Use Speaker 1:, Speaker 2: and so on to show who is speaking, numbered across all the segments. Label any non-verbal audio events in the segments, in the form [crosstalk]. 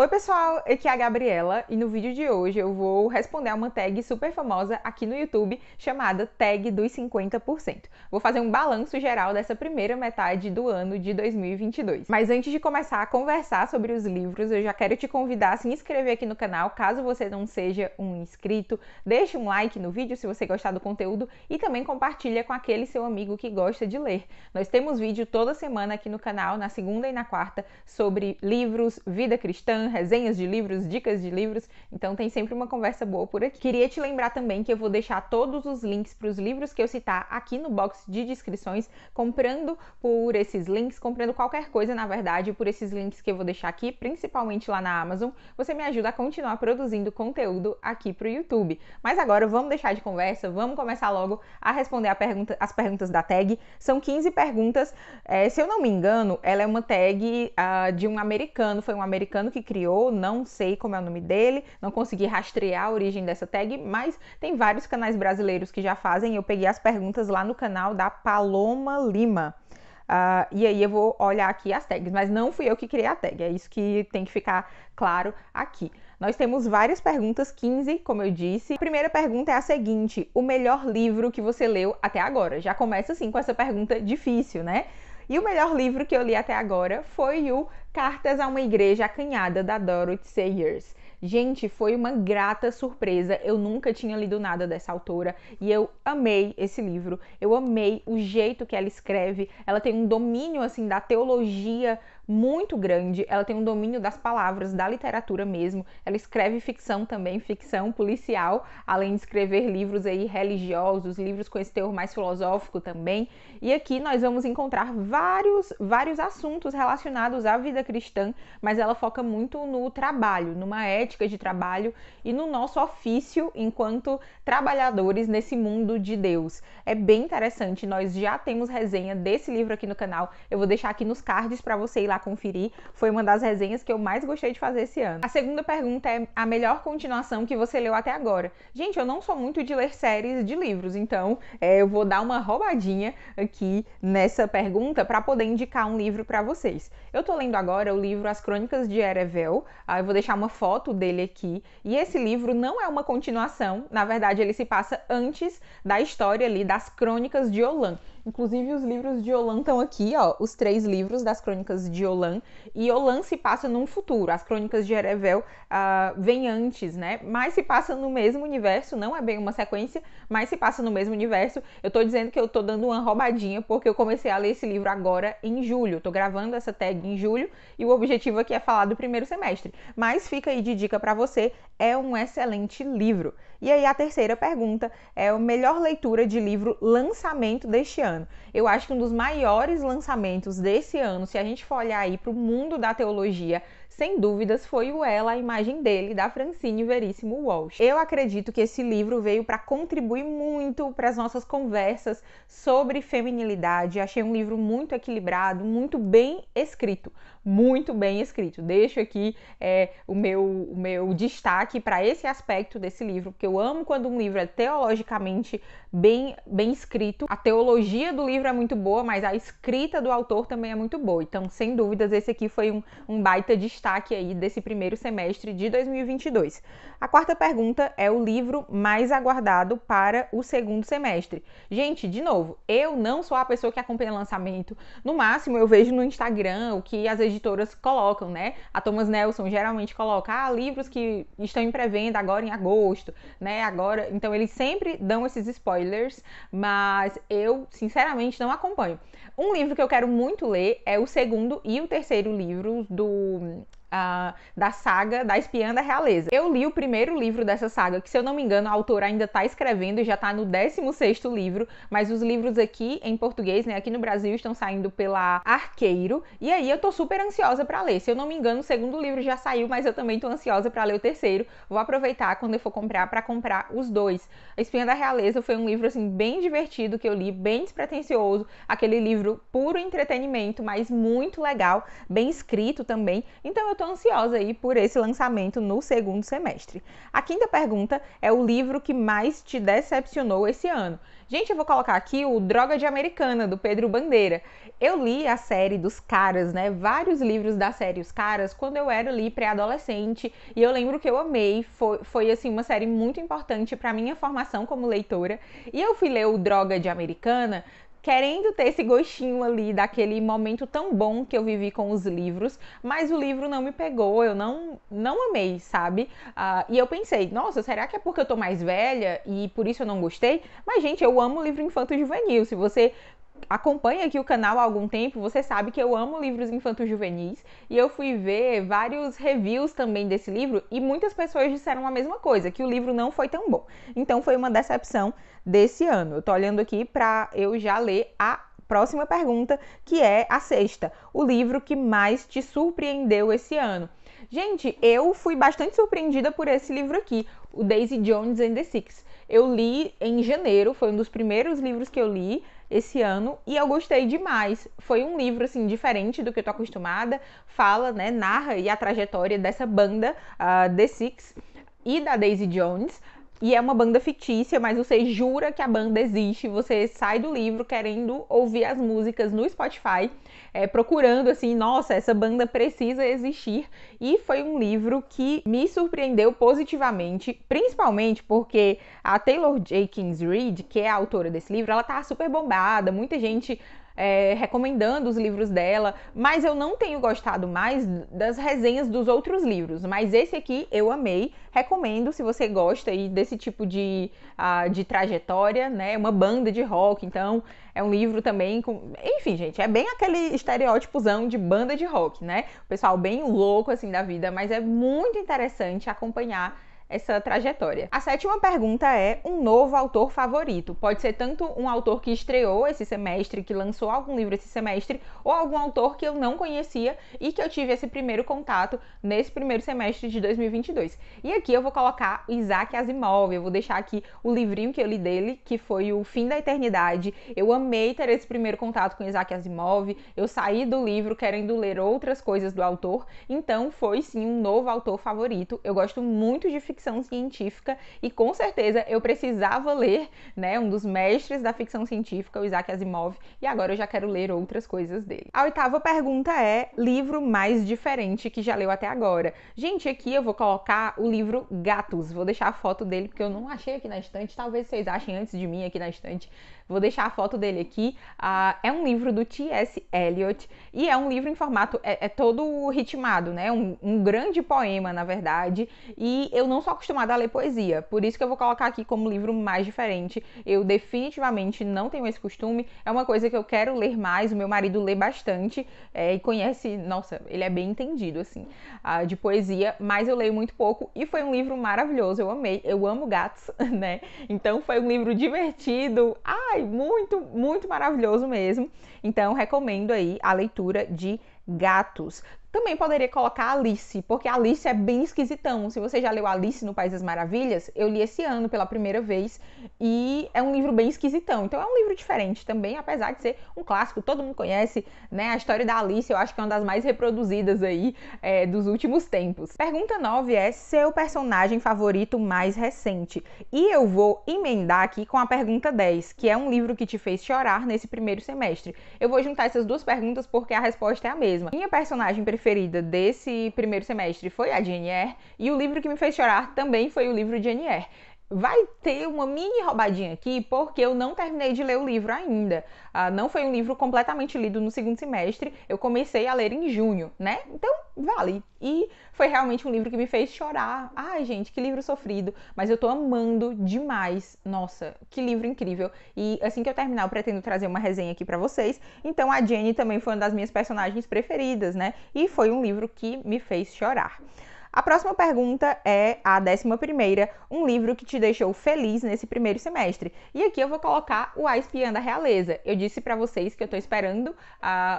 Speaker 1: Oi pessoal, aqui é a Gabriela e no vídeo de hoje eu vou responder a uma tag super famosa aqui no YouTube chamada Tag dos 50%. Vou fazer um balanço geral dessa primeira metade do ano de 2022. Mas antes de começar a conversar sobre os livros, eu já quero te convidar a se inscrever aqui no canal, caso você não seja um inscrito, deixe um like no vídeo se você gostar do conteúdo e também compartilha com aquele seu amigo que gosta de ler. Nós temos vídeo toda semana aqui no canal, na segunda e na quarta, sobre livros, vida cristã, fazendo resenhas de livros, dicas de livros, então tem sempre uma conversa boa por aqui. Queria te lembrar também que eu vou deixar todos os links para os livros que eu citar aqui no box de descrições, comprando por esses links, comprando qualquer coisa, na verdade, por esses links que eu vou deixar aqui, principalmente lá na Amazon, você me ajuda a continuar produzindo conteúdo aqui para o YouTube. Mas agora vamos deixar de conversa, vamos começar logo a responder a pergunta, as perguntas da tag. São 15 perguntas. É, se eu não me engano, ela é uma tag uh, de um americano, foi um americano que criou criou, não sei como é o nome dele, não consegui rastrear a origem dessa tag, mas tem vários canais brasileiros que já fazem. Eu peguei as perguntas lá no canal da Paloma Lima. Uh, e aí eu vou olhar aqui as tags, mas não fui eu que criei a tag, é isso que tem que ficar claro aqui. Nós temos várias perguntas, 15, como eu disse. A primeira pergunta é a seguinte: o melhor livro que você leu até agora? Já começa assim com essa pergunta difícil, né? E o melhor livro que eu li até agora foi o Cartas a uma Igreja Acanhada, da Dorothy Sayers. Gente, foi uma grata surpresa. Eu nunca tinha lido nada dessa autora e eu amei esse livro. Eu amei o jeito que ela escreve. Ela tem um domínio assim da teologia muito grande, ela tem um domínio das palavras, da literatura mesmo. Ela escreve ficção também, ficção policial, além de escrever livros aí religiosos, livros com esse teor mais filosófico também. E aqui nós vamos encontrar vários vários assuntos relacionados à vida cristã, mas ela foca muito no trabalho, numa ética de trabalho e no nosso ofício enquanto trabalhadores nesse mundo de Deus. É bem interessante, nós já temos resenha desse livro aqui no canal. Eu vou deixar aqui nos cards para você ir lá conferir. Foi uma das resenhas que eu mais gostei de fazer esse ano. A segunda pergunta é a melhor continuação que você leu até agora. Gente, eu não sou muito de ler séries de livros, então é, eu vou dar uma roubadinha aqui nessa pergunta para poder indicar um livro para vocês. Eu tô lendo agora o livro As Crônicas de Erevel. Ah, eu vou deixar uma foto dele aqui. E esse livro não é uma continuação, na verdade ele se passa antes da história ali das Crônicas de Olan. Inclusive, os livros de Olan estão aqui, ó, os três livros das crônicas de Olan. E Olan se passa num futuro, as crônicas de Erevel uh, ah, vêm antes, né? Mas se passa no mesmo universo, não é bem uma sequência, mas se passa no mesmo universo. Eu tô dizendo que eu tô dando uma roubadinha, porque eu comecei a ler esse livro agora em julho. Tô gravando essa tag em julho e o objetivo aqui é falar do primeiro semestre. Mas fica aí de dica para você, é um excelente livro. E aí a terceira pergunta é a melhor leitura de livro lançamento deste ano eu acho que um dos maiores lançamentos desse ano, se a gente for olhar aí para o mundo da teologia, sem dúvidas foi o Ela, a imagem dele, da Francine Veríssimo Walsh. Eu acredito que esse livro veio para contribuir muito para as nossas conversas sobre feminilidade. Achei um livro muito equilibrado, muito bem escrito, muito bem escrito. Deixo aqui é, o, meu, o meu destaque para esse aspecto desse livro, porque eu amo quando um livro é teologicamente bem, bem escrito. A teologia do livro livro é muito boa, mas a escrita do autor também é muito boa. Então, sem dúvidas, esse aqui foi um, um baita destaque aí desse primeiro semestre de 2022. A quarta pergunta é o livro mais aguardado para o segundo semestre. Gente, de novo, eu não sou a pessoa que acompanha lançamento. No máximo, eu vejo no Instagram o que as editoras colocam, né? A Thomas Nelson geralmente coloca ah, livros que estão em pré-venda agora em agosto, né? Agora, então eles sempre dão esses spoilers, mas eu, sinceramente, não acompanho. Um livro que eu quero muito ler é o segundo e o terceiro livro do Uh, da saga da espiã da realeza. Eu li o primeiro livro dessa saga, que se eu não me engano, a autora ainda está escrevendo e já está no 16 livro, mas os livros aqui em português, né, aqui no Brasil, estão saindo pela Arqueiro, e aí eu tô super ansiosa para ler. Se eu não me engano, o segundo livro já saiu, mas eu também tô ansiosa para ler o terceiro. Vou aproveitar quando eu for comprar para comprar os dois. A Espiã da Realeza foi um livro assim bem divertido que eu li, bem despretensioso, aquele livro puro entretenimento, mas muito legal, bem escrito também. Então eu tô ansiosa aí por esse lançamento no segundo semestre. A quinta pergunta é o livro que mais te decepcionou esse ano. Gente, eu vou colocar aqui o Droga de Americana, do Pedro Bandeira. Eu li a série dos caras, né? Vários livros da série Os Caras, quando eu era ali pré-adolescente, e eu lembro que eu amei. Foi, foi assim, uma série muito importante para minha formação como leitora. E eu fui ler o Droga de Americana querendo ter esse gostinho ali daquele momento tão bom que eu vivi com os livros, mas o livro não me pegou, eu não, não amei, sabe? Uh, e eu pensei, nossa, será que é porque eu tô mais velha e por isso eu não gostei? Mas, gente, eu amo livro infanto-juvenil. Se você acompanha aqui o canal há algum tempo, você sabe que eu amo livros infantos juvenis e eu fui ver vários reviews também desse livro e muitas pessoas disseram a mesma coisa, que o livro não foi tão bom. Então foi uma decepção desse ano. Eu tô olhando aqui para eu já ler a próxima pergunta, que é a sexta. O livro que mais te surpreendeu esse ano? Gente, eu fui bastante surpreendida por esse livro aqui, o Daisy Jones and the Six. Eu li em janeiro, foi um dos primeiros livros que eu li esse ano e eu gostei demais. Foi um livro assim diferente do que eu tô acostumada, fala, né, narra e a trajetória dessa banda uh, The Six e da Daisy Jones e é uma banda fictícia, mas você jura que a banda existe. Você sai do livro querendo ouvir as músicas no Spotify, é, procurando assim, nossa, essa banda precisa existir. E foi um livro que me surpreendeu positivamente, principalmente porque a Taylor Jenkins Reid, que é a autora desse livro, ela tá super bombada, muita gente é, recomendando os livros dela, mas eu não tenho gostado mais das resenhas dos outros livros. Mas esse aqui eu amei, recomendo se você gosta aí desse tipo de, uh, de trajetória, né? É uma banda de rock, então é um livro também com. Enfim, gente, é bem aquele estereótipozão de banda de rock, né? O pessoal bem louco assim da vida, mas é muito interessante acompanhar essa trajetória. A sétima pergunta é um novo autor favorito. Pode ser tanto um autor que estreou esse semestre, que lançou algum livro esse semestre, ou algum autor que eu não conhecia e que eu tive esse primeiro contato nesse primeiro semestre de 2022. E aqui eu vou colocar o Isaac Asimov, eu vou deixar aqui o livrinho que eu li dele, que foi o Fim da Eternidade. Eu amei ter esse primeiro contato com Isaac Asimov. Eu saí do livro querendo ler outras coisas do autor, então foi sim um novo autor favorito. Eu gosto muito de ficar ficção científica e com certeza eu precisava ler, né, um dos mestres da ficção científica, o Isaac Asimov, e agora eu já quero ler outras coisas dele. A oitava pergunta é: livro mais diferente que já leu até agora. Gente, aqui eu vou colocar o livro Gatos. Vou deixar a foto dele porque eu não achei aqui na estante, talvez vocês achem antes de mim aqui na estante. Vou deixar a foto dele aqui. Ah, é um livro do T.S. Eliot e é um livro em formato. É, é todo ritmado, né? Um, um, grande poema, na verdade. E eu não sou acostumada a ler poesia, por isso que eu vou colocar aqui como livro mais diferente. Eu definitivamente não tenho esse costume. É uma coisa que eu quero ler mais. O meu marido lê bastante é, e conhece. Nossa, ele é bem entendido, assim, ah, de poesia, mas eu leio muito pouco e foi um livro maravilhoso. Eu amei. Eu amo gatos, [laughs] né? Então foi um livro divertido. Ai, Ai, muito, muito maravilhoso mesmo. Então, recomendo aí a leitura de Gatos. Também poderia colocar Alice, porque Alice é bem esquisitão. Se você já leu Alice no País das Maravilhas, eu li esse ano pela primeira vez e é um livro bem esquisitão. Então é um livro diferente também, apesar de ser um clássico, todo mundo conhece, né? A história da Alice eu acho que é uma das mais reproduzidas aí é, dos últimos tempos. Pergunta 9 é seu personagem favorito mais recente. E eu vou emendar aqui com a pergunta 10, que é um livro que te fez chorar nesse primeiro semestre. Eu vou juntar essas duas perguntas porque a resposta é a mesma. Minha personagem preferida preferida desse primeiro semestre foi a Jane e o livro que me fez chorar também foi o livro Jane vai ter uma mini roubadinha aqui, porque eu não terminei de ler o livro ainda. Ah, não foi um livro completamente lido no segundo semestre, eu comecei a ler em junho, né? Então, vale. E foi realmente um livro que me fez chorar. Ai, gente, que livro sofrido, mas eu tô amando demais. Nossa, que livro incrível. E assim que eu terminar, eu pretendo trazer uma resenha aqui para vocês. Então, a Jenny também foi uma das minhas personagens preferidas, né? E foi um livro que me fez chorar. A próxima pergunta é a décima primeira, um livro que te deixou feliz nesse primeiro semestre. E aqui eu vou colocar o A Espiã da Realeza. Eu disse para vocês que eu tô esperando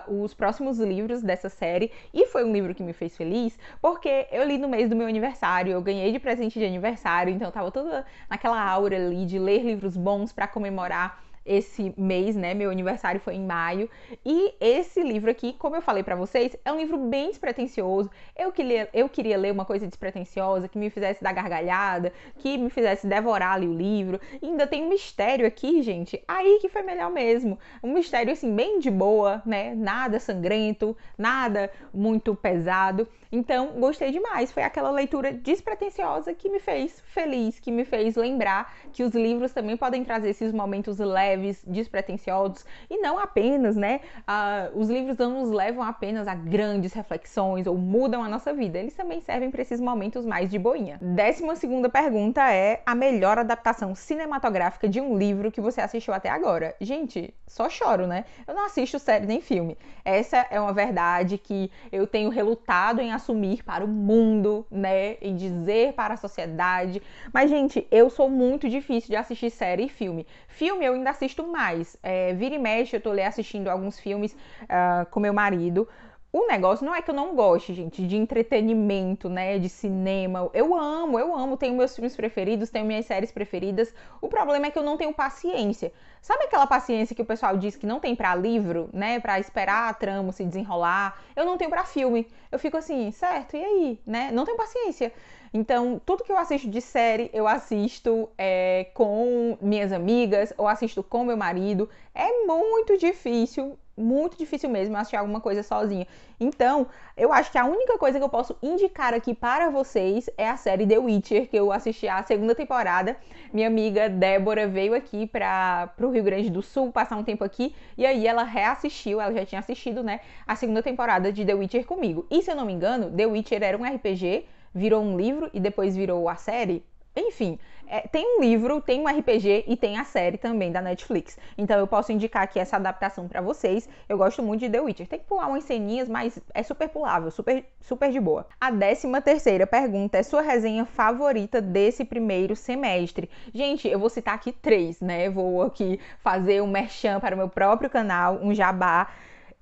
Speaker 1: uh, os próximos livros dessa série e foi um livro que me fez feliz porque eu li no mês do meu aniversário, eu ganhei de presente de aniversário, então eu tava toda naquela aura ali de ler livros bons para comemorar esse mês, né? Meu aniversário foi em maio. E esse livro aqui, como eu falei para vocês, é um livro bem despretensioso. Eu queria, eu queria ler uma coisa despretensiosa, que me fizesse dar gargalhada, que me fizesse devorar ali o livro. E ainda tem um mistério aqui, gente. Aí que foi melhor mesmo. Um mistério, assim, bem de boa, né? Nada sangrento, nada muito pesado. Então, gostei demais. Foi aquela leitura despretensiosa que me fez feliz, que me fez lembrar que os livros também podem trazer esses momentos leves leves, despretensiosos e não apenas, né? Ah, os livros não nos levam apenas a grandes reflexões ou mudam a nossa vida, eles também servem para esses momentos mais de boinha. Décima segunda pergunta é a melhor adaptação cinematográfica de um livro que você assistiu até agora. Gente, só choro, né? Eu não assisto série nem filme. Essa é uma verdade que eu tenho relutado em assumir para o mundo, né? E dizer para a sociedade. Mas, gente, eu sou muito difícil de assistir série e filme. Filme eu ainda assisto mais. É, vira e mexe, eu tô ali assistindo alguns filmes uh, com meu marido. O negócio não é que eu não goste, gente, de entretenimento, né? De cinema. Eu amo, eu amo. Tenho meus filmes preferidos, tenho minhas séries preferidas. O problema é que eu não tenho paciência. Sabe aquela paciência que o pessoal diz que não tem para livro, né? Para esperar a trama se desenrolar. Eu não tenho para filme. Eu fico assim, certo? E aí, né? Não tenho paciência. Então, tudo que eu assisto de série, eu assisto é, com minhas amigas ou assisto com meu marido. É muito difícil, muito difícil mesmo assistir alguma coisa sozinha. Então, eu acho que a única coisa que eu posso indicar aqui para vocês é a série The Witcher, que eu assisti a segunda temporada. Minha amiga Débora veio aqui para o Rio Grande do Sul, passar um tempo aqui. E aí ela reassistiu, ela já tinha assistido, né, a segunda temporada de The Witcher comigo. E se eu não me engano, The Witcher era um RPG, virou um livro e depois virou a série. Enfim, é, tem um livro, tem um RPG e tem a série também da Netflix. Então eu posso indicar aqui essa adaptação para vocês. Eu gosto muito de The Witcher. Tem que pular umas ceninhas, mas é super pulável, super, super de boa. A décima terceira pergunta é sua resenha favorita desse primeiro semestre. Gente, eu vou citar aqui três, né? Vou aqui fazer um merchan para o meu próprio canal, um jabá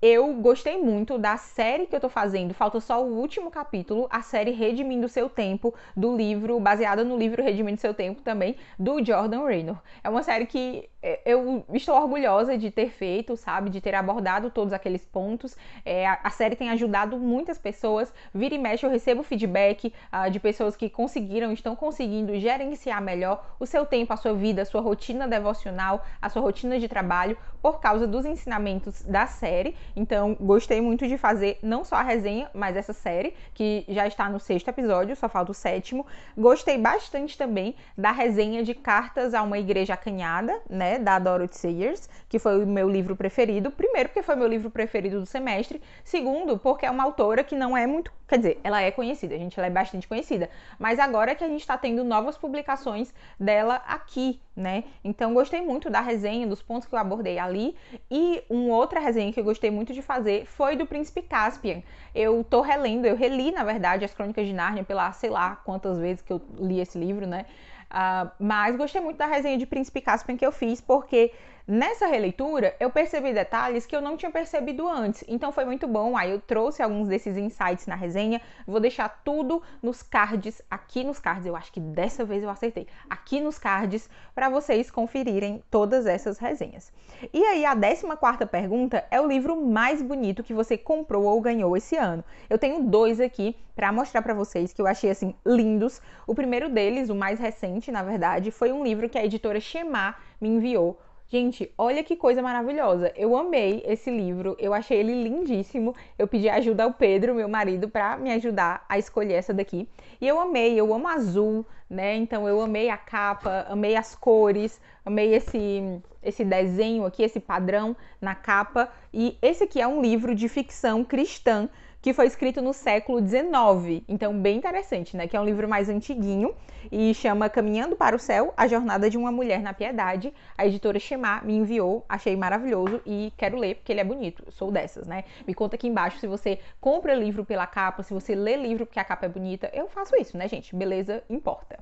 Speaker 1: eu gostei muito da série que eu tô fazendo. Falta só o último capítulo, a série Redimindo Seu Tempo, do livro, baseada no livro Redimindo Seu Tempo também, do Jordan Raynor. É uma série que é, eu estou orgulhosa de ter feito, sabe? De ter abordado todos aqueles pontos. É, a, série tem ajudado muitas pessoas. Vira e mexe, eu recebo feedback uh, de pessoas que conseguiram, estão conseguindo gerenciar melhor o seu tempo, a sua vida, a sua rotina devocional, a sua rotina de trabalho, por causa dos ensinamentos da série. Então, gostei muito de fazer não só a resenha, mas essa série, que já está no sexto episódio, só falta o sétimo. Gostei bastante também da resenha de cartas a uma igreja acanhada, né? da Dorothy Sayers, que foi o meu livro preferido. Primeiro, porque foi meu livro preferido do semestre. Segundo, porque é uma autora que não é muito. Quer dizer, ela é conhecida, gente, ela é bastante conhecida. Mas agora que a gente está tendo novas publicações dela aqui, né? Então, gostei muito da resenha, dos pontos que eu abordei ali. E uma outra resenha que eu gostei muito de fazer foi do Príncipe Caspian. Eu tô relendo, eu reli, na verdade, as Crônicas de Nárnia pela sei lá quantas vezes que eu li esse livro, né? Ah, mas gostei muito da resenha de Príncipe Caspian que eu fiz, porque Nessa releitura, eu percebi detalhes que eu não tinha percebido antes, então foi muito bom. Aí eu trouxe alguns desses insights na resenha, vou deixar tudo nos cards, aqui nos cards, eu acho que dessa vez eu acertei, aqui nos cards, para vocês conferirem todas essas resenhas. E aí, a 14 pergunta é o livro mais bonito que você comprou ou ganhou esse ano. Eu tenho dois aqui para mostrar para vocês que eu achei assim lindos. O primeiro deles, o mais recente, na verdade, foi um livro que a editora Shema me enviou Gente, olha que coisa maravilhosa. Eu amei esse livro, eu achei ele lindíssimo. Eu pedi ajuda ao Pedro, meu marido, para me ajudar a escolher essa daqui. E eu amei, eu amo azul, né? Então eu amei a capa, amei as cores, amei esse esse desenho aqui, esse padrão na capa. E esse aqui é um livro de ficção cristã que foi escrito no século XIX. Então, bem interessante, né? Que é um livro mais antiguinho e chama Caminhando para o Céu: A Jornada de uma Mulher na Piedade. A editora Shemá me enviou, achei maravilhoso e quero ler porque ele é bonito. Sou dessas, né? Me conta aqui embaixo se você compra livro pela capa, se você lê livro porque a capa é bonita. Eu faço isso, né, gente? Beleza importa.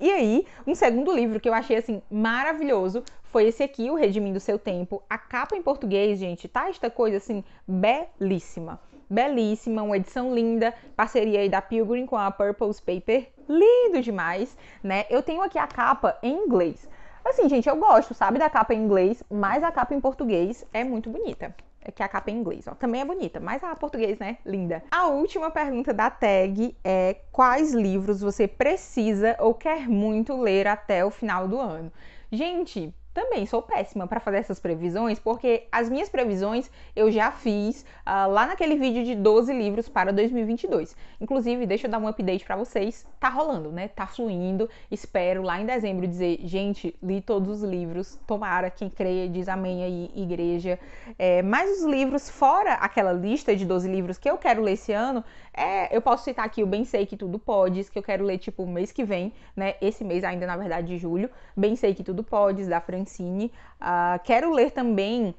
Speaker 1: E aí, um segundo livro que eu achei assim maravilhoso foi esse aqui, o Redimindo Seu Tempo. A capa em português, gente, tá esta coisa assim belíssima. Belíssima, uma edição linda, parceria aí da Pilgrim com a Purple's Paper. Lindo demais, né? Eu tenho aqui a capa em inglês. Assim, gente, eu gosto, sabe, da capa em inglês, mas a capa em português é muito bonita. É que a capa é em inglês, ó. Também é bonita, mas a português, né? Linda. A última pergunta da tag é: quais livros você precisa ou quer muito ler até o final do ano? Gente, também sou péssima para fazer essas previsões, porque as minhas previsões eu já fiz uh, lá naquele vídeo de 12 livros para 2022. Inclusive, deixa eu dar um update para vocês. Tá rolando, né? Tá fluindo. Espero lá em dezembro dizer, gente, li todos os livros. Tomara, quem crê, diz amém aí, igreja. É, mas os livros, fora aquela lista de 12 livros que eu quero ler esse ano, é, eu posso citar aqui o Bem Sei Que Tudo Pode, que eu quero ler tipo mês que vem, né? Esse mês ainda, na verdade, de julho. Bem Sei Que Tudo Pode, da Fran Francine. Uh, quero ler também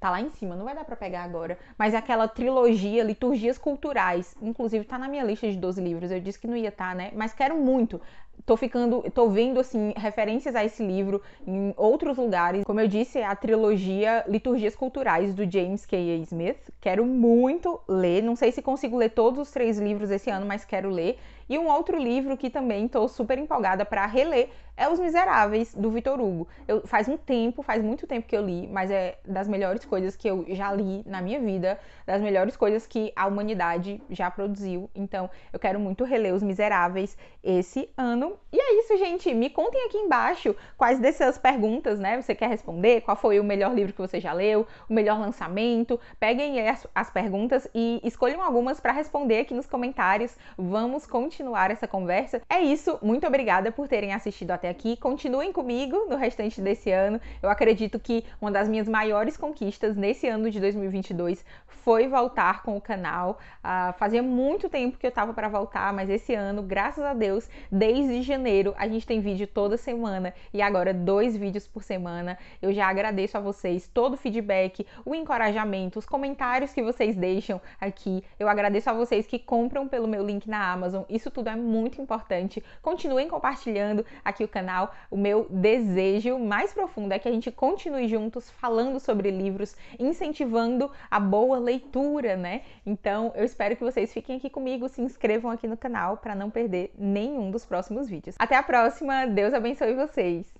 Speaker 1: tá lá em cima, não vai dar para pegar agora, mas é aquela trilogia Liturgias Culturais, inclusive tá na minha lista de 12 livros, eu disse que não ia estar, tá, né? Mas quero muito. Tô ficando, tô vendo assim referências a esse livro em outros lugares. Como eu disse, é a trilogia Liturgias Culturais do James K. Smith. Quero muito ler, não sei se consigo ler todos os três livros esse ano, mas quero ler. E um outro livro que também estou super empolgada para reler é Os Miseráveis, do Vitor Hugo. Eu, faz um tempo, faz muito tempo que eu li, mas é das melhores coisas que eu já li na minha vida, das melhores coisas que a humanidade já produziu. Então, eu quero muito reler Os Miseráveis esse ano. E é isso, gente. Me contem aqui embaixo quais dessas perguntas, né, você quer responder, qual foi o melhor livro que você já leu, o melhor lançamento. Peguem as, as perguntas e escolham algumas para responder aqui nos comentários. Vamos continuar essa conversa. É isso, muito obrigada por terem assistido até aqui. Continuem comigo no restante desse ano. Eu acredito que uma das minhas maiores conquistas nesse ano de 2022 foi voltar com o canal. Ah, fazia muito tempo que eu estava para voltar, mas esse ano, graças a Deus, desde janeiro janeiro. A gente tem vídeo toda semana e agora dois vídeos por semana. Eu já agradeço a vocês todo o feedback, o encorajamento, os comentários que vocês deixam aqui. Eu agradeço a vocês que compram pelo meu link na Amazon. Isso tudo é muito importante. Continuem compartilhando aqui o canal. O meu desejo mais profundo é que a gente continue juntos falando sobre livros, incentivando a boa leitura, né? Então, eu espero que vocês fiquem aqui comigo, se inscrevam aqui no canal para não perder nenhum dos próximos vídeos. Até até a próxima. Deus abençoe vocês.